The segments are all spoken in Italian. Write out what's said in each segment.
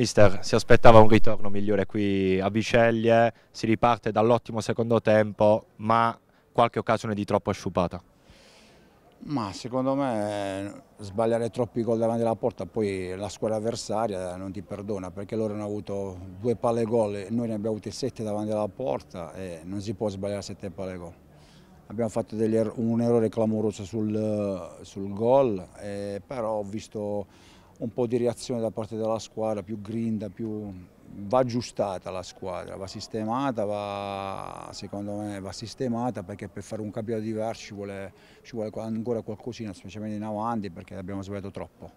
Mister, si aspettava un ritorno migliore qui a Biceglie, si riparte dall'ottimo secondo tempo, ma qualche occasione di troppo asciupata. Ma secondo me eh, sbagliare troppi gol davanti alla porta poi la squadra avversaria eh, non ti perdona perché loro hanno avuto due palle gol e noi ne abbiamo avute sette davanti alla porta e non si può sbagliare sette palle gol. Abbiamo fatto er un errore clamoroso sul, eh, sul gol, però ho visto un po' di reazione da parte della squadra, più grinda, più... va aggiustata la squadra, va sistemata, va... secondo me va sistemata perché per fare un campionato diverso ci vuole, ci vuole ancora qualcosina, specialmente in avanti perché abbiamo sbagliato troppo.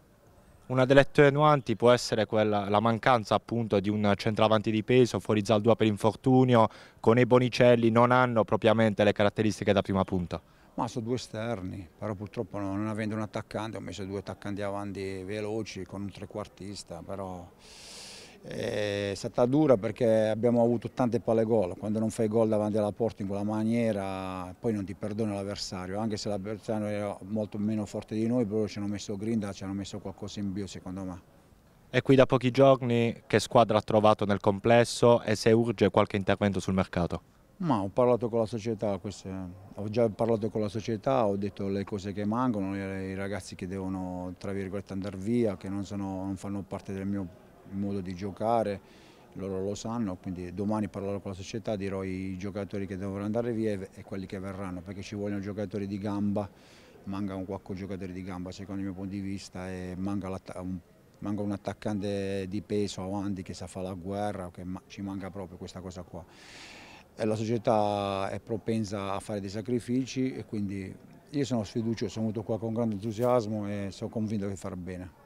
Una delle attenuanti può essere quella, la mancanza appunto di un centravanti di peso, fuori Zaldua per infortunio, con i Bonicelli non hanno propriamente le caratteristiche da prima punta. Ma sono due esterni, però purtroppo non avendo un attaccante ho messo due attaccanti avanti veloci con un trequartista, però eh, è stata dura perché abbiamo avuto tante palle gol, quando non fai gol davanti alla porta in quella maniera poi non ti perdona l'avversario, anche se l'avversario era molto meno forte di noi, però ci hanno messo grinda, ci hanno messo qualcosa in bio secondo me. E qui da pochi giorni che squadra ha trovato nel complesso e se urge qualche intervento sul mercato? Ma ho parlato con la società, queste, ho già parlato con la società, ho detto le cose che mancano, i ragazzi che devono tra virgolette andare via, che non, sono, non fanno parte del mio modo di giocare, loro lo sanno, quindi domani parlerò con la società, dirò i giocatori che devono andare via e quelli che verranno, perché ci vogliono giocatori di gamba, manca un qualche giocatore di gamba secondo il mio punto di vista e manca un manca un attaccante di peso avanti che sa fare la guerra, che ci manca proprio questa cosa qua. Eh, la società è propensa a fare dei sacrifici e quindi io sono sfiducioso, sono venuto qua con grande entusiasmo e sono convinto che farà bene.